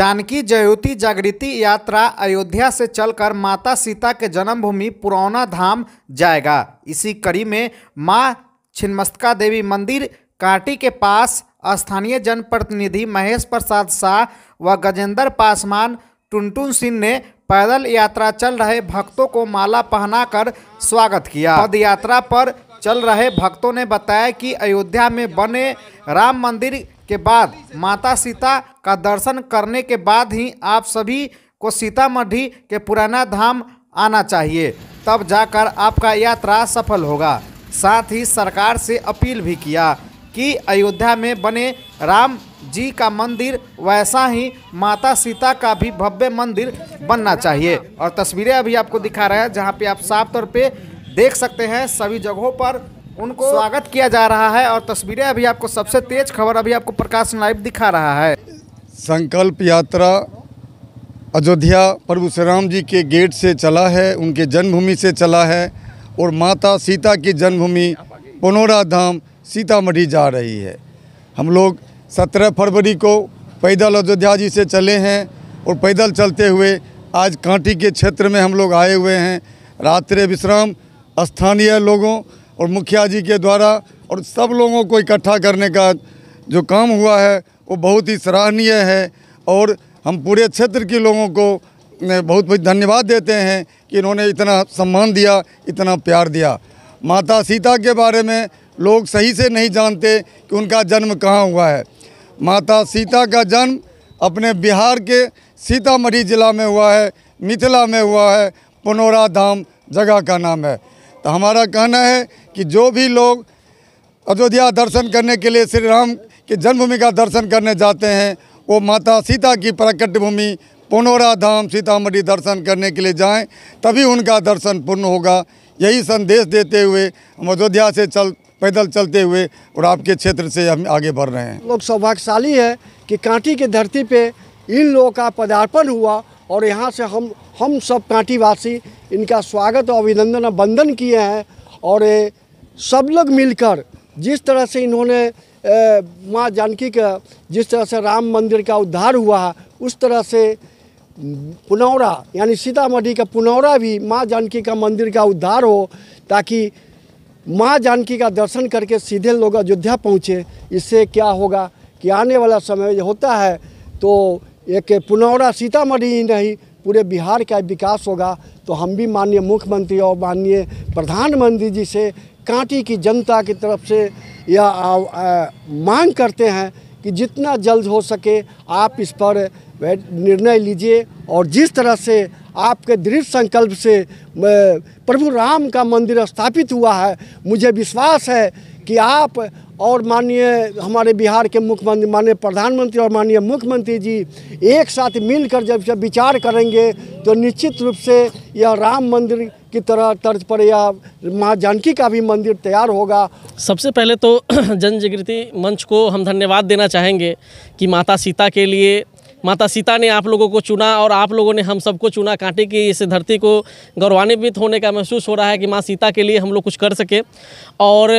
जानकी जयती जागृति यात्रा अयोध्या से चलकर माता सीता के जन्मभूमि पुरौना धाम जाएगा इसी कड़ी में माँ छिन्मस्तका देवी मंदिर कांटी के पास स्थानीय जनप्रतिनिधि महेश प्रसाद शाह व गजेंद्र पासवान टुनटुन सिंह ने पैदल यात्रा चल रहे भक्तों को माला पहनाकर स्वागत किया पद यात्रा पर चल रहे भक्तों ने बताया कि अयोध्या में बने राम मंदिर के बाद माता सीता का दर्शन करने के बाद ही आप सभी को सीतामढ़ी के पुराना धाम आना चाहिए तब जाकर आपका यात्रा सफल होगा साथ ही सरकार से अपील भी किया कि अयोध्या में बने राम जी का मंदिर वैसा ही माता सीता का भी भव्य मंदिर बनना चाहिए और तस्वीरें अभी आपको दिखा रहे हैं जहाँ पे आप साफ तौर पे देख सकते हैं सभी जगहों पर उनको स्वागत किया जा रहा है और तस्वीरें अभी आपको सबसे तेज खबर अभी आपको प्रकाश लाइव दिखा रहा है संकल्प यात्रा अयोध्या प्रभु श्री राम जी के गेट से चला है उनके जन्मभूमि से चला है और माता सीता की जन्मभूमि पुनौरा धाम सीतामढ़ी जा रही है हम लोग सत्रह फरवरी को पैदल अयोध्या जी से चले हैं और पैदल चलते हुए आज कांटी के क्षेत्र में हम लोग आए हुए हैं रात्रि विश्राम स्थानीय लोगों और मुखिया जी के द्वारा और सब लोगों को इकट्ठा करने का जो काम हुआ है वो बहुत ही सराहनीय है और हम पूरे क्षेत्र के लोगों को बहुत बहुत धन्यवाद देते हैं कि इन्होंने इतना सम्मान दिया इतना प्यार दिया माता सीता के बारे में लोग सही से नहीं जानते कि उनका जन्म कहाँ हुआ है माता सीता का जन्म अपने बिहार के सीतामढ़ी जिला में हुआ है मिथिला में हुआ है पुनौरा धाम जगह का नाम है तो हमारा कहना है कि जो भी लोग अयोध्या दर्शन करने के लिए श्री राम की जन्मभूमि का दर्शन करने जाते हैं वो माता सीता की प्रकट भूमि पुनौरा धाम सीतामढ़ी दर्शन करने के लिए जाएं तभी उनका दर्शन पूर्ण होगा यही संदेश देते हुए हम अयोध्या से चल पैदल चलते हुए और आपके क्षेत्र से हम आगे बढ़ रहे हैं लोग सौभाग्यशाली है कि कांटी की धरती पे इन लोगों का पदार्पण हुआ और यहाँ से हम हम सब कांटीवासी इनका स्वागत और अभिनंदन और बंदन किए हैं और सब लोग मिलकर जिस तरह से इन्होंने माँ जानकी का जिस तरह से राम मंदिर का उद्धार हुआ उस तरह से पुनौरा यानी सीतामढ़ी का पुनौरा भी माँ जानकी का मंदिर का उद्धार हो ताकि माँ जानकी का दर्शन करके सीधे लोग अयोध्या पहुँचे इससे क्या होगा कि आने वाला समय होता है तो एक पुनौरा सीतामढ़ी ही नहीं पूरे बिहार का विकास होगा तो हम भी माननीय मुख्यमंत्री और माननीय प्रधानमंत्री जी से कांटी की जनता की तरफ से यह मांग करते हैं कि जितना जल्द हो सके आप इस पर निर्णय लीजिए और जिस तरह से आपके दृढ़ संकल्प से प्रभु राम का मंदिर स्थापित हुआ है मुझे विश्वास है कि आप और माननीय हमारे बिहार के मुख्यमंत्री माननीय प्रधानमंत्री और माननीय मुख्यमंत्री जी एक साथ मिलकर जब जब विचार करेंगे तो निश्चित रूप से यह राम मंदिर की तरह तर्ज पर या माँ जानकी का भी मंदिर तैयार होगा सबसे पहले तो जन जागृति मंच को हम धन्यवाद देना चाहेंगे कि माता सीता के लिए माता सीता ने आप लोगों को चुना और आप लोगों ने हम सबको चुना कांटे की इस धरती को गौरवान्वित होने का महसूस हो रहा है कि माँ सीता के लिए हम लोग कुछ कर सके और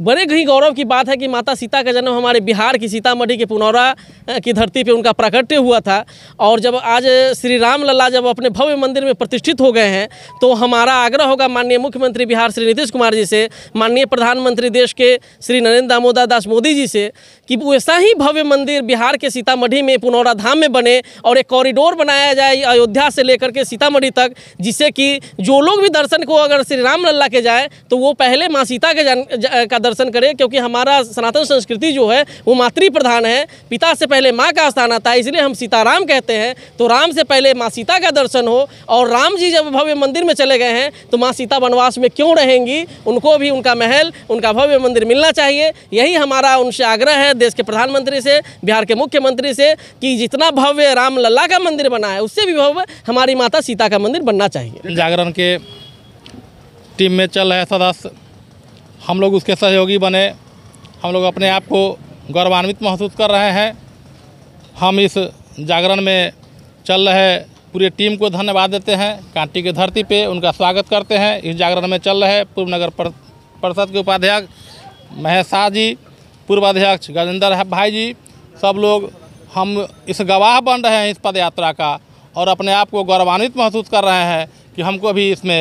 बड़े ही गौरव की बात है कि माता सीता का जन्म हमारे बिहार की सीतामढ़ी के पुनौरा की धरती पे उनका प्राकट्य हुआ था और जब आज श्री राम लला जब अपने भव्य मंदिर में प्रतिष्ठित हो गए हैं तो हमारा आग्रह होगा माननीय मुख्यमंत्री बिहार श्री नीतीश कुमार जी से माननीय प्रधानमंत्री देश के श्री नरेंद्र दामोदर दास मोदी जी से कि वैसा ही भव्य मंदिर बिहार के सीतामढ़ी में पुनौरा धाम में बने और एक कॉरिडोर बनाया जाए अयोध्या से लेकर के सीतामढ़ी तक जिससे कि जो लोग भी दर्शन को अगर श्री राम लला के जाए तो वो पहले माँ सीता के का दर्शन करें क्योंकि हमारा सनातन संस्कृति जो है वो मातृ प्रधान है पिता से पहले माँ का स्थान आता है इसलिए हम सीताराम कहते हैं तो राम से पहले माँ सीता का दर्शन हो और राम जी जब भव्य मंदिर में चले गए हैं तो माँ सीता वनवास में क्यों रहेंगी उनको भी उनका महल उनका भव्य मंदिर मिलना चाहिए यही हमारा उनसे आग्रह है देश के प्रधानमंत्री से बिहार के मुख्यमंत्री से कि जितना भव्य राम लल्ला का मंदिर बना है उससे भी भव्य हमारी माता सीता का मंदिर बनना चाहिए जागरण के टीम में चल रहा है हम लोग उसके सहयोगी बने हम लोग अपने आप को गौरवान्वित महसूस कर रहे हैं हम इस जागरण में चल रहे पूरे टीम को धन्यवाद देते हैं कांटी की धरती पे उनका स्वागत करते हैं इस जागरण में चल रहे पूर्व नगर परिषद के उपाध्यक्ष महेश शाह जी पूर्व अध्यक्ष गजेंद्र भाई जी सब लोग हम इस गवाह बन रहे हैं इस पदयात्रा का और अपने आप को गौरवान्वित महसूस कर रहे हैं कि हमको भी इसमें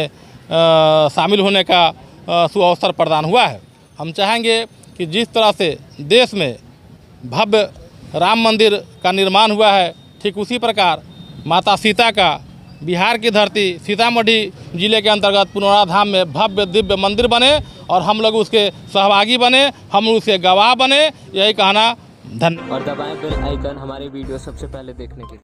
शामिल होने का सुअवसर प्रदान हुआ है हम चाहेंगे कि जिस तरह से देश में भव्य राम मंदिर का निर्माण हुआ है ठीक उसी प्रकार माता सीता का बिहार की धरती सीतामढ़ी जिले के अंतर्गत पुनौराधाम में भव्य दिव्य मंदिर बने और हम लोग उसके सहभागी बने हम उसके गवाह बने यही कहना धन्यवाद और दबाएं बेल आइकन हमारे वीडियो सबसे पहले देखने के लिए